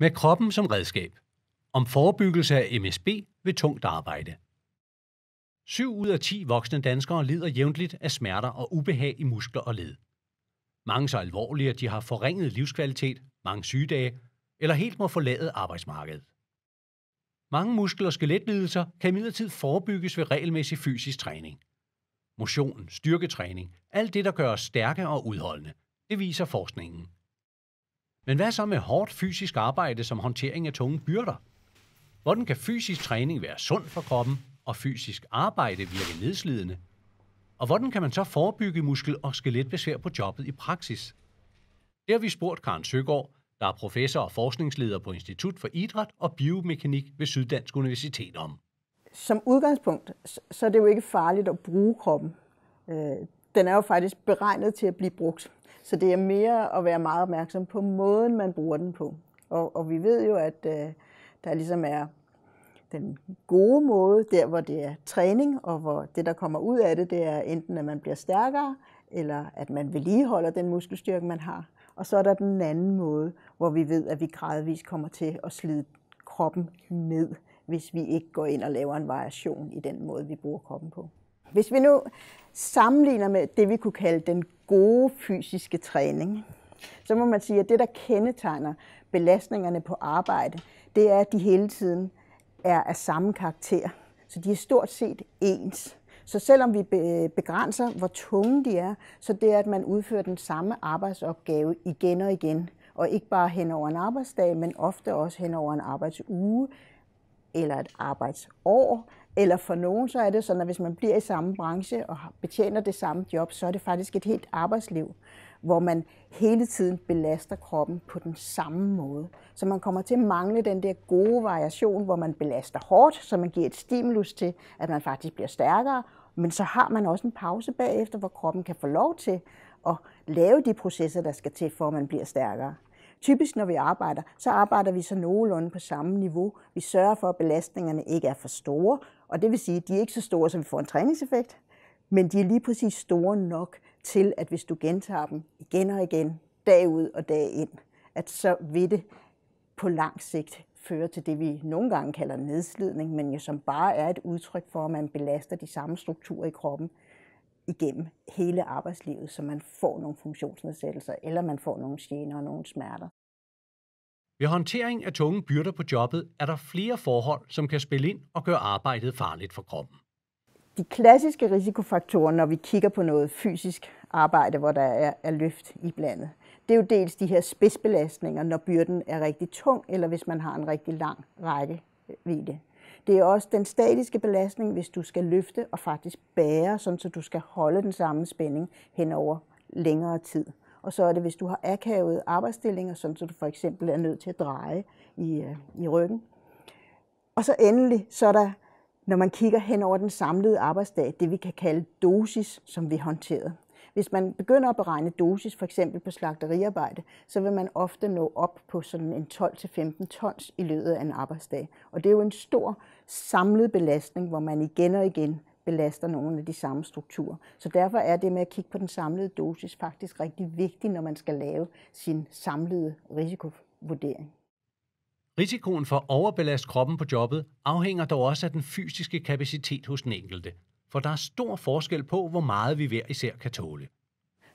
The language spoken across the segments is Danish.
Med kroppen som redskab. Om forebyggelse af MSB ved tungt arbejde. 7 ud af 10 voksne danskere lider jævnligt af smerter og ubehag i muskler og led. Mange så alvorlige, at de har forringet livskvalitet, mange sygedage eller helt må forlade arbejdsmarkedet. Mange muskel- og skeletlidelser kan imidlertid forebygges ved regelmæssig fysisk træning. Motion, styrketræning, alt det, der gør os stærke og udholdende, det viser forskningen. Men hvad så med hårdt fysisk arbejde som håndtering af tunge byrder? Hvordan kan fysisk træning være sund for kroppen, og fysisk arbejde virke nedslidende? Og hvordan kan man så forebygge muskel- og skeletbesvær på jobbet i praksis? Det har vi spurgt Karen Søgaard, der er professor og forskningsleder på Institut for Idræt og Biomekanik ved Syddansk Universitet om. Som udgangspunkt, så er det jo ikke farligt at bruge kroppen. Øh, den er jo faktisk beregnet til at blive brugt. Så det er mere at være meget opmærksom på måden, man bruger den på. Og, og vi ved jo, at øh, der ligesom er den gode måde, der hvor det er træning, og hvor det, der kommer ud af det, det er enten, at man bliver stærkere, eller at man vedligeholder den muskelstyrke, man har. Og så er der den anden måde, hvor vi ved, at vi gradvist kommer til at slide kroppen ned, hvis vi ikke går ind og laver en variation i den måde, vi bruger kroppen på. Hvis vi nu sammenligner med det, vi kunne kalde den gode fysiske træning, så må man sige, at det, der kendetegner belastningerne på arbejde, det er, at de hele tiden er af samme karakter. Så de er stort set ens. Så selvom vi begrænser, hvor tunge de er, så det er, at man udfører den samme arbejdsopgave igen og igen. Og ikke bare hen over en arbejdsdag, men ofte også hen over en arbejdsuge eller et arbejdsår eller for nogen, så er det sådan, at hvis man bliver i samme branche og betjener det samme job, så er det faktisk et helt arbejdsliv, hvor man hele tiden belaster kroppen på den samme måde. Så man kommer til at mangle den der gode variation, hvor man belaster hårdt, så man giver et stimulus til, at man faktisk bliver stærkere, men så har man også en pause bagefter, hvor kroppen kan få lov til at lave de processer, der skal til, for at man bliver stærkere. Typisk når vi arbejder, så arbejder vi så nogenlunde på samme niveau. Vi sørger for, at belastningerne ikke er for store, og det vil sige, at de er ikke så store, så vi får en træningseffekt, men de er lige præcis store nok til, at hvis du gentager dem igen og igen, dag ud og dag ind, at så vil det på lang sigt føre til det, vi nogle gange kalder nedslidning, men jo som bare er et udtryk for, at man belaster de samme strukturer i kroppen igennem hele arbejdslivet, så man får nogle funktionsnedsættelser, eller man får nogle gener og nogle smerter. Ved håndtering af tunge byrder på jobbet er der flere forhold, som kan spille ind og gøre arbejdet farligt for kroppen. De klassiske risikofaktorer, når vi kigger på noget fysisk arbejde, hvor der er, er løft i blandet, det er jo dels de her spidsbelastninger, når byrden er rigtig tung, eller hvis man har en rigtig lang række vidde. Det er også den statiske belastning, hvis du skal løfte og faktisk bære, sådan så du skal holde den samme spænding hen over længere tid. Og så er det, hvis du har akavet arbejdsstillinger, sådan så du for eksempel er nødt til at dreje i, øh, i ryggen. Og så endelig, så er der, når man kigger hen over den samlede arbejdsdag, det vi kan kalde dosis, som vi håndterede. Hvis man begynder at beregne dosis, for eksempel på slagteriarbejde, så vil man ofte nå op på sådan en 12-15 tons i løbet af en arbejdsdag. Og det er jo en stor samlet belastning, hvor man igen og igen belaster nogle af de samme strukturer. Så derfor er det med at kigge på den samlede dosis faktisk rigtig vigtigt, når man skal lave sin samlede risikovurdering. Risikoen for at overbelaste kroppen på jobbet afhænger dog også af den fysiske kapacitet hos den enkelte – for der er stor forskel på, hvor meget vi hver især kan tåle.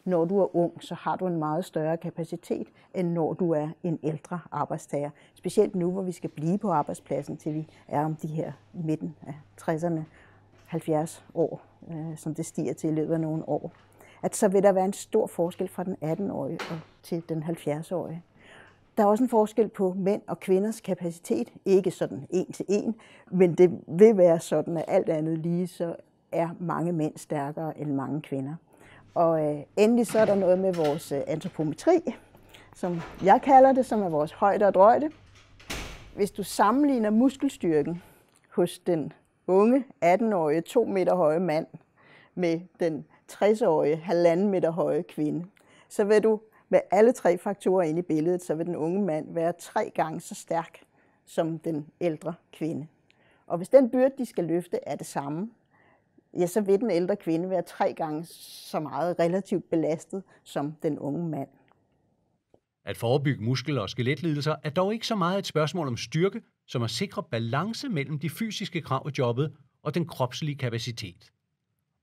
Når du er ung, så har du en meget større kapacitet, end når du er en ældre arbejdstager. Specielt nu, hvor vi skal blive på arbejdspladsen, til vi er om de her midten af 60'erne, 70 år, øh, som det stiger til i løbet af nogle år. At så vil der være en stor forskel fra den 18-årige til den 70-årige. Der er også en forskel på mænd og kvinders kapacitet. Ikke sådan en til en, men det vil være sådan, at alt andet lige, så er mange mænd stærkere end mange kvinder. Og øh, endelig så er der noget med vores øh, antropometri, som jeg kalder det, som er vores højde og drøjde. Hvis du sammenligner muskelstyrken hos den unge 18-årige 2 meter høje mand med den 60-årige 1,5 meter høje kvinde, så vil du med alle tre faktorer ind i billedet, så vil den unge mand være tre gange så stærk som den ældre kvinde. Og hvis den byrde, de skal løfte, er det samme, ja, så vil den ældre kvinde være tre gange så meget relativt belastet som den unge mand. At forebygge muskel- og skeletlidelser er dog ikke så meget et spørgsmål om styrke, som at sikre balance mellem de fysiske krav i jobbet og den kropslige kapacitet.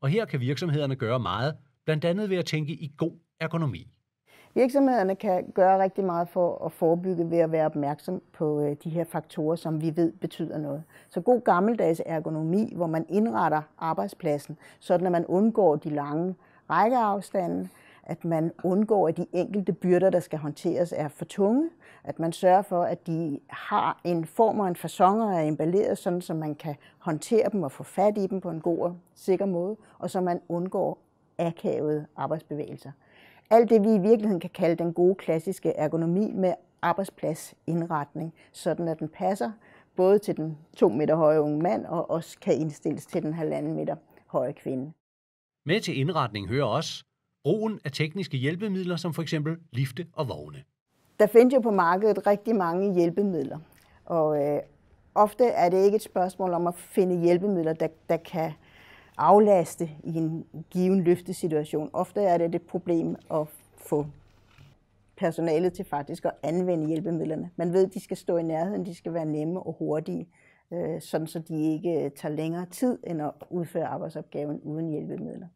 Og her kan virksomhederne gøre meget, blandt andet ved at tænke i god ergonomi. Virksomhederne kan gøre rigtig meget for at forebygge ved at være opmærksom på øh, de her faktorer, som vi ved betyder noget. Så god gammeldags ergonomi, hvor man indretter arbejdspladsen, sådan at man undgår de lange rækkeafstande, at man undgår, at de enkelte byrder, der skal håndteres, er for tunge, at man sørger for, at de har en form og en fasong og er emballeret, sådan så man kan håndtere dem og få fat i dem på en god og sikker måde, og så man undgår akavede arbejdsbevægelser alt det, vi i virkeligheden kan kalde den gode klassiske ergonomi med arbejdspladsindretning, sådan at den passer både til den 2 meter høje unge mand og også kan indstilles til den halvanden meter høje kvinde. Med til indretning hører også brugen af tekniske hjælpemidler som for eksempel lifte og vogne. Der findes jo på markedet rigtig mange hjælpemidler, og øh, ofte er det ikke et spørgsmål om at finde hjælpemidler, der, der kan øh, aflaste i en given løftesituation. Ofte er det et problem at få personalet til faktisk at anvende hjælpemidlerne. Man ved, at de skal stå i nærheden, de skal være nemme og hurtige, øh, sådan så de ikke øh, tager længere tid end at udføre arbejdsopgaven uden hjælpemidler.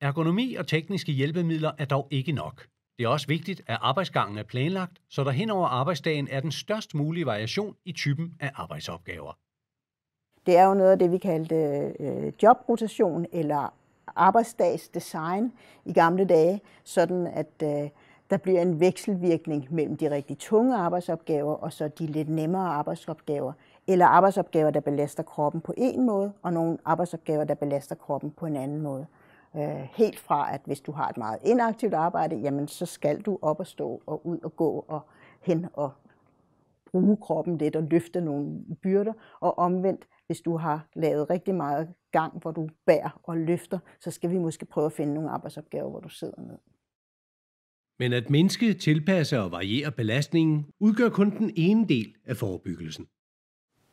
Ergonomi og tekniske hjælpemidler er dog ikke nok. Det er også vigtigt, at arbejdsgangen er planlagt, så der hen over arbejdsdagen er den størst mulige variation i typen af arbejdsopgaver. Det er jo noget af det, vi kaldte øh, jobrotation eller arbejdsdagsdesign i gamle dage, sådan at øh, der bliver en vekselvirkning mellem de rigtig tunge arbejdsopgaver og så de lidt nemmere arbejdsopgaver, eller arbejdsopgaver, der belaster kroppen på en måde, og nogle arbejdsopgaver, der belaster kroppen på en anden måde. Øh, helt fra, at hvis du har et meget inaktivt arbejde, jamen så skal du op og stå og ud og gå og hen og bruge kroppen lidt og løfte nogle byrder, og omvendt, hvis du har lavet rigtig meget gang, hvor du bærer og løfter, så skal vi måske prøve at finde nogle arbejdsopgaver, hvor du sidder ned. Men at mennesket tilpasser og varierer belastningen, udgør kun den ene del af forebyggelsen.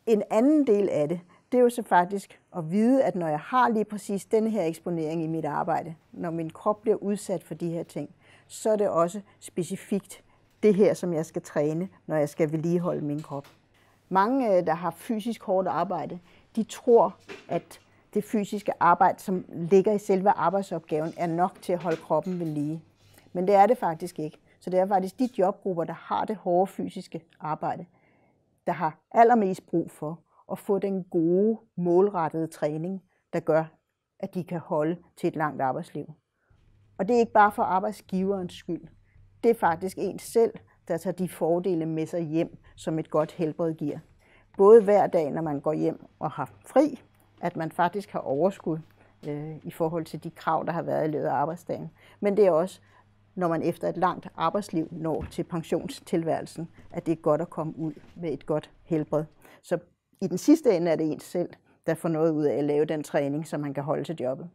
En anden del af det, det er jo så faktisk at vide, at når jeg har lige præcis den her eksponering i mit arbejde, når min krop bliver udsat for de her ting, så er det også specifikt det her, som jeg skal træne, når jeg skal vedligeholde min krop mange, øh, der har fysisk hårdt arbejde, de tror, at det fysiske arbejde, som ligger i selve arbejdsopgaven, er nok til at holde kroppen ved lige. Men det er det faktisk ikke. Så det er faktisk de jobgrupper, der har det hårde fysiske arbejde, der har allermest brug for at få den gode, målrettede træning, der gør, at de kan holde til et langt arbejdsliv. Og det er ikke bare for arbejdsgiverens skyld. Det er faktisk ens selv, der tager de fordele med sig hjem, som et godt helbred giver. Både hver dag, når man går hjem og har fri, at man faktisk har overskud øh, i forhold til de krav, der har været i løbet af arbejdsdagen. Men det er også, når man efter et langt arbejdsliv når til pensionstilværelsen, at det er godt at komme ud med et godt helbred. Så i den sidste ende er det ens selv, der får noget ud af at lave den træning, som man kan holde til jobbet.